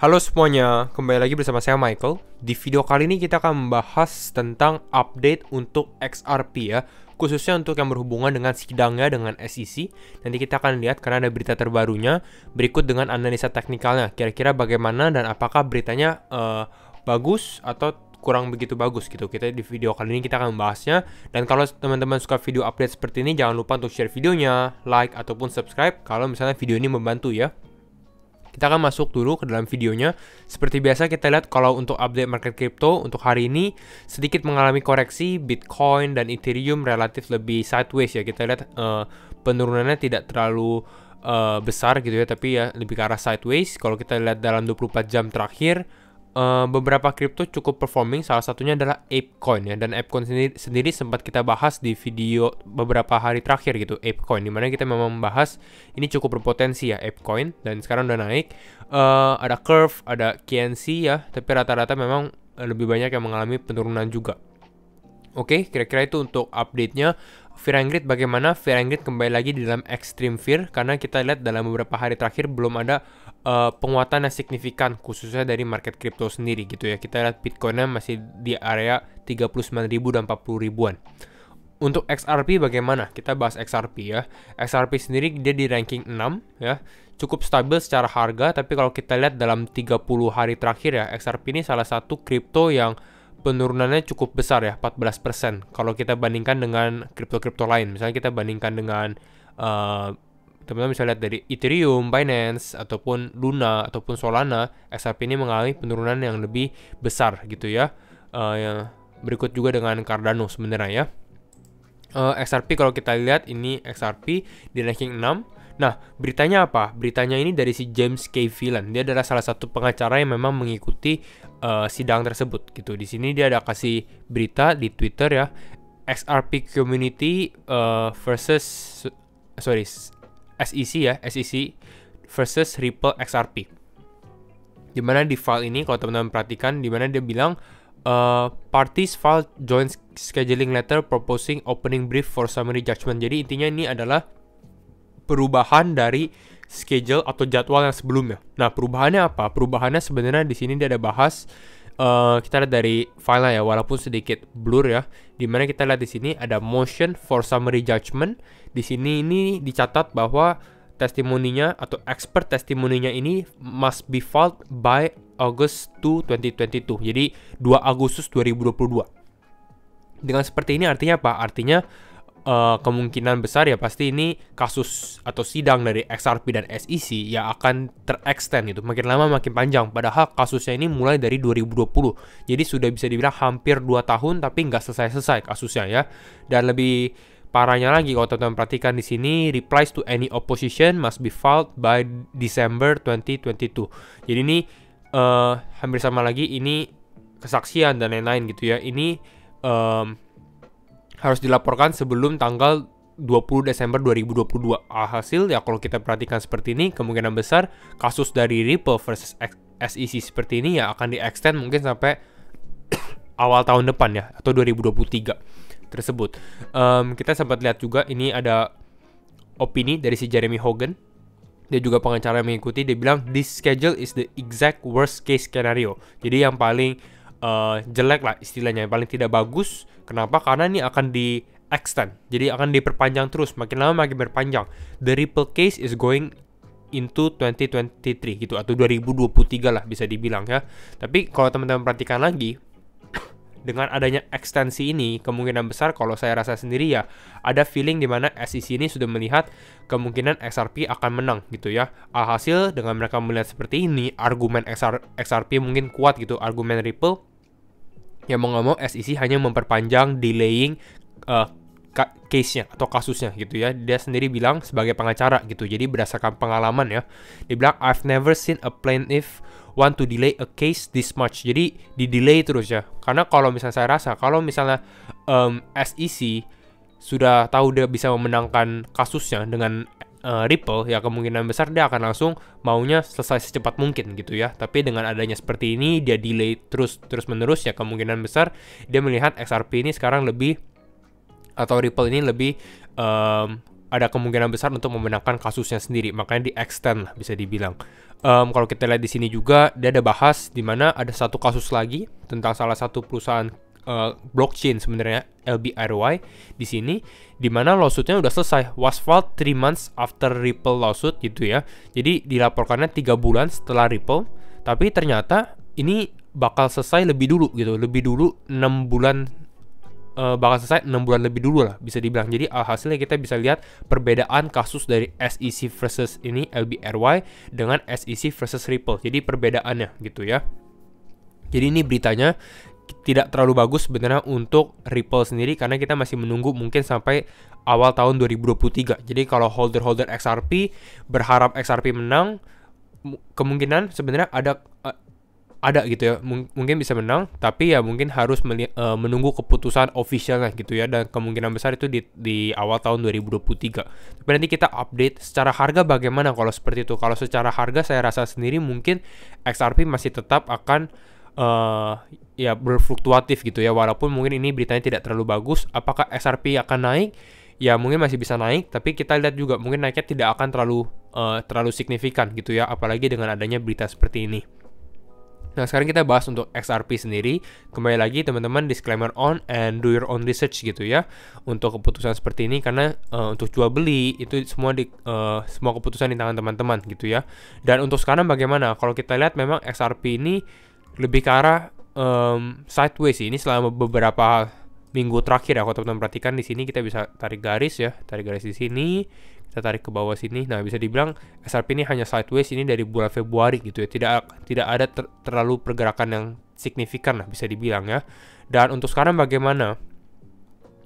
Halo semuanya, kembali lagi bersama saya Michael. Di video kali ini kita akan membahas tentang update untuk XRP ya, khususnya untuk yang berhubungan dengan sidangnya dengan SEC. Nanti kita akan lihat karena ada berita terbarunya, berikut dengan analisa teknikalnya, kira-kira bagaimana dan apakah beritanya uh, bagus atau kurang begitu bagus gitu. Kita di video kali ini kita akan membahasnya. Dan kalau teman-teman suka video update seperti ini, jangan lupa untuk share videonya, like ataupun subscribe kalau misalnya video ini membantu ya. Kita akan masuk dulu ke dalam videonya. Seperti biasa kita lihat kalau untuk update market crypto untuk hari ini sedikit mengalami koreksi Bitcoin dan Ethereum relatif lebih sideways ya. Kita lihat uh, penurunannya tidak terlalu uh, besar gitu ya, tapi ya lebih ke arah sideways. Kalau kita lihat dalam 24 jam terakhir Eh, beberapa kripto cukup performing. Salah satunya adalah Apecoin ya. Dan Apecoin sendiri, sendiri sempat kita bahas di video beberapa hari terakhir gitu. Apecoin dimana kita memang membahas ini cukup berpotensi ya Apecoin. Dan sekarang udah naik. Uh, ada Curve, ada KNC ya. Tapi rata-rata memang eh, lebih banyak yang mengalami penurunan juga. Oke, okay, kira-kira itu untuk update-nya. Fear and Greed bagaimana? Fear and Greed kembali lagi di dalam Extreme Fear karena kita lihat dalam beberapa hari terakhir belum ada uh, penguatan yang signifikan khususnya dari market kripto sendiri gitu ya. Kita lihat Bitcoinnya masih di area 39.000 dan 40 ribuan. Untuk XRP bagaimana? Kita bahas XRP ya. XRP sendiri dia di ranking 6 ya. Cukup stabil secara harga tapi kalau kita lihat dalam 30 hari terakhir ya XRP ini salah satu kripto yang penurunannya cukup besar ya 14% kalau kita bandingkan dengan kripto-kripto lain. Misalnya kita bandingkan dengan eh, Teman-teman bisa lihat dari Ethereum, Binance, ataupun Luna, ataupun Solana, XRP ini mengalami penurunan yang lebih besar gitu ya. Uh, yang berikut juga dengan Cardano sebenarnya ya. Uh, eh, XRP kalau kita lihat ini XRP di ranking 6 Nah, beritanya apa? Beritanya ini dari si James K. Villan. Dia adalah salah satu pengacara yang memang mengikuti uh, sidang tersebut gitu. Di sini dia ada kasih berita di Twitter ya, XRP community uh, versus sorry, SEC ya, SEC versus Ripple XRP. di mana di file ini, kalau teman-teman perhatikan, di mana dia bilang uh, parties file joint scheduling letter proposing opening brief for summary judgment. Jadi intinya ini adalah perubahan dari schedule atau jadwal yang sebelumnya. Nah, perubahannya apa? Perubahannya sebenarnya di sini dia ada bahas Eh, kita lihat dari file ya, walaupun sedikit blur ya. Dimana kita lihat di sini ada motion for summary judgment. Di sini ini dicatat bahwa testimoninya atau expert testimoninya ini must be filed by August 2, 2022. Jadi 2 Agustus 2022. Dengan seperti ini artinya apa? Artinya uh, kemungkinan besar ya pasti ini kasus atau sidang dari XRP dan SEC ya akan terextend itu Makin lama makin panjang. Padahal kasusnya ini mulai dari 2020. Jadi sudah bisa dibilang hampir 2 tahun tapi nggak selesai-selesai kasusnya ya. Dan lebih parahnya lagi kalau teman-teman perhatikan di sini replies to any opposition must be filed by December 2022. Jadi ini uh, hampir sama lagi ini kesaksian dan lain-lain gitu ya. Ini um, harus dilaporkan sebelum tanggal 20 Desember 2022. Hasil ya kalau kita perhatikan seperti ini kemungkinan besar kasus dari Ripple versus SEC seperti ini ya akan di-extend mungkin sampai awal tahun depan ya atau 2023 tersebut. Um, kita sempat lihat juga ini ada opini dari si Jeremy Hogan. Dia juga pengacara yang mengikuti dia bilang this schedule is the exact worst case scenario. Jadi yang paling uh, jelek lah istilahnya paling tidak bagus kenapa karena ini akan di extend jadi akan diperpanjang terus makin lama makin berpanjang the ripple case is going into 2023 gitu atau 2023 lah bisa dibilang ya tapi kalau teman-teman perhatikan lagi dengan adanya ekstensi ini kemungkinan besar kalau saya rasa sendiri ya ada feeling di mana SEC ini sudah melihat kemungkinan XRP akan menang gitu ya alhasil dengan mereka melihat seperti ini argumen XR, XRP mungkin kuat gitu argumen Ripple ya mau nggak mau SEC hanya memperpanjang delaying uh, case-nya atau kasusnya gitu ya. Dia sendiri bilang sebagai pengacara gitu. Jadi berdasarkan pengalaman ya, dia bilang I've never seen a plaintiff want to delay a case this much. Jadi di delay terus ya. Karena kalau misalnya saya rasa kalau misalnya um, SEC sudah tahu dia bisa memenangkan kasusnya dengan uh, Ripple ya kemungkinan besar dia akan langsung maunya selesai secepat mungkin gitu ya. Tapi dengan adanya seperti ini dia delay terus terus menerus ya kemungkinan besar dia melihat XRP ini sekarang lebih atau Ripple ini lebih um, ada kemungkinan besar untuk memenangkan kasusnya sendiri. Makanya di extend lah bisa dibilang. Um, kalau kita lihat di sini juga dia ada bahas di mana ada satu kasus lagi tentang salah satu perusahaan Eh, blockchain sebenarnya LBRY di sini di mana lawsuitnya udah selesai was filed 3 months after Ripple lawsuit gitu ya. Jadi dilaporkannya tiga bulan setelah Ripple, tapi ternyata ini bakal selesai lebih dulu gitu, lebih dulu 6 bulan uh, bakal selesai 6 bulan lebih dulu lah bisa dibilang. Jadi hasilnya kita bisa lihat perbedaan kasus dari SEC versus ini LBRY dengan SEC versus Ripple. Jadi perbedaannya gitu ya. Jadi ini beritanya tidak terlalu bagus sebenarnya untuk Ripple sendiri karena kita masih menunggu mungkin sampai awal tahun 2023. Jadi kalau holder-holder XRP berharap XRP menang, kemungkinan sebenarnya ada eh, ada gitu ya mungkin bisa menang tapi ya mungkin harus eh, menunggu keputusan officialnya gitu ya dan kemungkinan besar itu di, di awal tahun 2023 tapi nanti kita update secara harga bagaimana kalau seperti itu kalau secara harga saya rasa sendiri mungkin XRP masih tetap akan uh, ya berfluktuatif gitu ya walaupun mungkin ini beritanya tidak terlalu bagus apakah SRP akan naik ya mungkin masih bisa naik tapi kita lihat juga mungkin naiknya tidak akan terlalu uh, terlalu signifikan gitu ya apalagi dengan adanya berita seperti ini Nah sekarang kita bahas untuk XRP sendiri Kembali lagi teman-teman disclaimer on and do your own research gitu ya Untuk keputusan seperti ini karena uh, untuk jual beli itu semua di, uh, semua keputusan di tangan teman-teman gitu ya Dan untuk sekarang bagaimana? Kalau kita lihat memang XRP ini lebih ke arah um, sideways sih. Ini selama beberapa minggu terakhir ya, kalau teman-teman perhatikan di sini kita bisa tarik garis ya, tarik garis di sini, kita tarik ke bawah sini. Nah, bisa dibilang SRP ini hanya sideways ini dari bulan Februari gitu ya. Tidak tidak ada ter terlalu pergerakan yang signifikan lah bisa dibilang ya. Dan untuk sekarang bagaimana?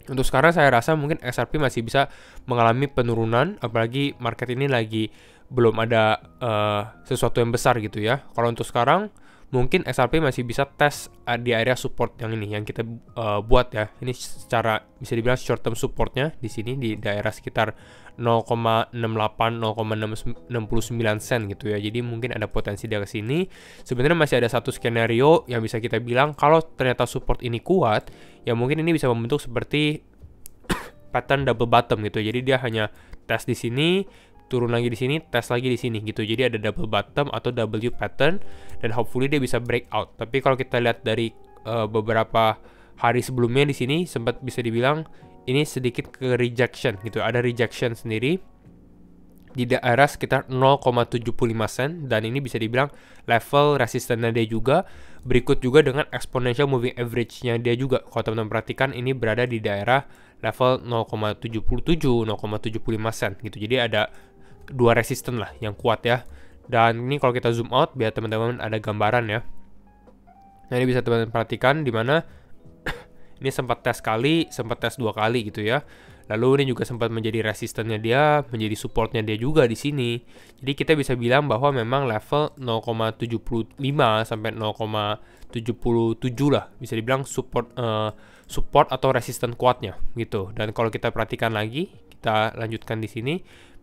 Untuk sekarang saya rasa mungkin SRP masih bisa mengalami penurunan apalagi market ini lagi belum ada uh, sesuatu yang besar gitu ya. Kalau untuk sekarang mungkin XRP masih bisa tes eh, di area support yang ini yang kita uh, buat ya. Ini secara bisa dibilang short term supportnya di sini di daerah sekitar 0,68 0,69 sen gitu ya. Jadi mungkin ada potensi dia ke sini. Sebenarnya masih ada satu skenario yang bisa kita bilang kalau ternyata support ini kuat, ya mungkin ini bisa membentuk seperti pattern double bottom gitu. Jadi dia hanya tes di sini, turun lagi di sini, tes lagi di sini gitu. Jadi ada double bottom atau W pattern dan hopefully dia bisa breakout Tapi kalau kita lihat dari uh, beberapa hari sebelumnya di sini sempat bisa dibilang ini sedikit ke rejection gitu. Ada rejection sendiri di daerah sekitar 0,75 sen dan ini bisa dibilang level resistennya dia juga berikut juga dengan exponential moving average-nya dia juga kalau teman-teman perhatikan ini berada di daerah level 0,77 0,75 sen gitu jadi ada dua resisten lah yang kuat ya. Dan ini kalau kita zoom out biar teman-teman ada gambaran ya. Nah ini bisa teman-teman perhatikan di mana ini sempat tes kali, sempat tes dua kali gitu ya. Lalu ini juga sempat menjadi resistennya dia, menjadi supportnya dia juga di sini. Jadi kita bisa bilang bahwa memang level 0,75 sampai 0,77 lah bisa dibilang support uh, support atau resisten kuatnya gitu. Dan kalau kita perhatikan lagi, kita lanjutkan di sini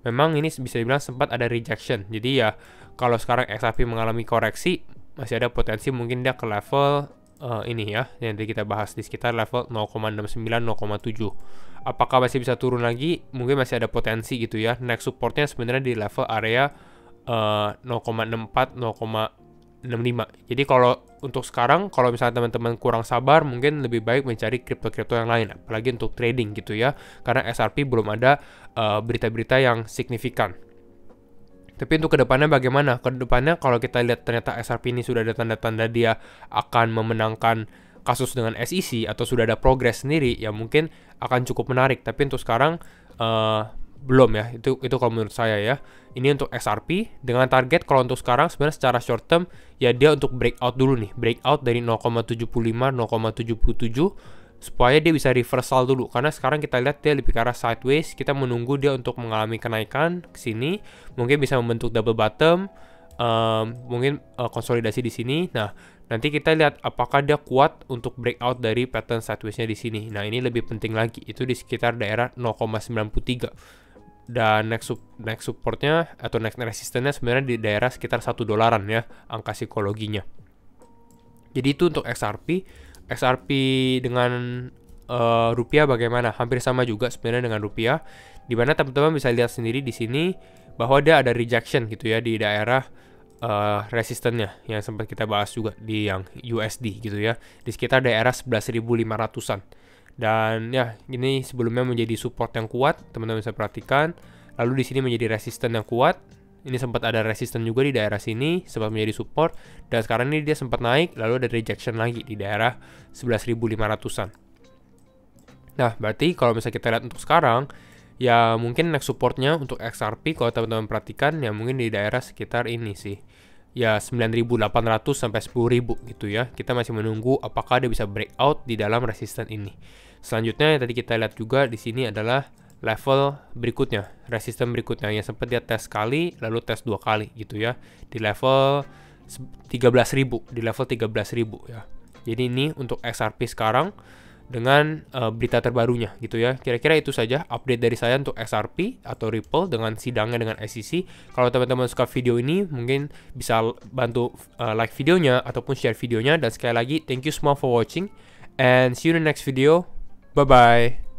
memang ini bisa dibilang sempat ada rejection. Jadi ya kalau sekarang XRP mengalami koreksi masih ada potensi mungkin dia ke level uh, ini ya yang tadi kita bahas di sekitar level 0,69 0,7. Apakah masih bisa turun lagi? Mungkin masih ada potensi gitu ya. Next supportnya sebenarnya di level area uh, 0,64 0,65. Jadi kalau untuk sekarang kalau misalnya teman-teman kurang sabar mungkin lebih baik mencari kripto-kripto yang lain apalagi untuk trading gitu ya karena SRP belum ada eh, berita-berita uh, yang signifikan. Tapi untuk kedepannya bagaimana? Kedepannya kalau kita lihat ternyata SRP ini sudah ada tanda-tanda dia akan memenangkan kasus dengan SEC atau sudah ada progres sendiri ya mungkin akan cukup menarik. Tapi untuk sekarang uh, belum ya itu itu kalau menurut saya ya ini untuk XRP dengan target kalau untuk sekarang sebenarnya secara short term ya dia untuk breakout dulu nih breakout dari 0,75 0,77 supaya dia bisa reversal dulu karena sekarang kita lihat dia lebih ke arah sideways kita menunggu dia untuk mengalami kenaikan ke sini mungkin bisa membentuk double bottom um, mungkin uh, konsolidasi di sini nah nanti kita lihat apakah dia kuat untuk breakout dari pattern sidewaysnya di sini nah ini lebih penting lagi itu di sekitar daerah 0,93 dan next sup next supportnya atau next resistance sebenarnya di daerah sekitar satu dolaran ya angka psikologinya. Jadi itu untuk XRP, XRP dengan uh, rupiah bagaimana? Hampir sama juga sebenarnya dengan rupiah. Di mana teman-teman bisa lihat sendiri di sini bahwa dia ada rejection gitu ya di daerah uh, eh, resistennya yang sempat kita bahas juga di yang USD gitu ya di sekitar daerah 11.500-an. Dan ya, ini sebelumnya menjadi support yang kuat, teman-teman bisa perhatikan. Lalu di sini menjadi resisten yang kuat. Ini sempat ada resisten juga di daerah sini, sempat menjadi support. Dan sekarang ini dia sempat naik, lalu ada rejection lagi di daerah 11.500-an. Nah, berarti kalau misalnya kita lihat untuk sekarang, ya mungkin next supportnya untuk XRP kalau teman-teman perhatikan ya mungkin di daerah sekitar ini sih ya 9.800 sampai 10.000 gitu ya. Kita masih menunggu apakah dia bisa breakout di dalam resisten ini. Selanjutnya yang tadi kita lihat juga di sini adalah level berikutnya, resisten berikutnya yang sempat dia tes kali lalu tes dua kali gitu ya. Di level 13.000, di level 13.000 ya. Jadi ini untuk XRP sekarang dengan uh, berita terbarunya gitu ya. Kira-kira itu saja update dari saya untuk XRP atau Ripple dengan sidangnya dengan SEC. Kalau teman-teman suka video ini mungkin bisa bantu uh, like videonya ataupun share videonya dan sekali lagi thank you semua for watching and see you in the next video. Bye bye.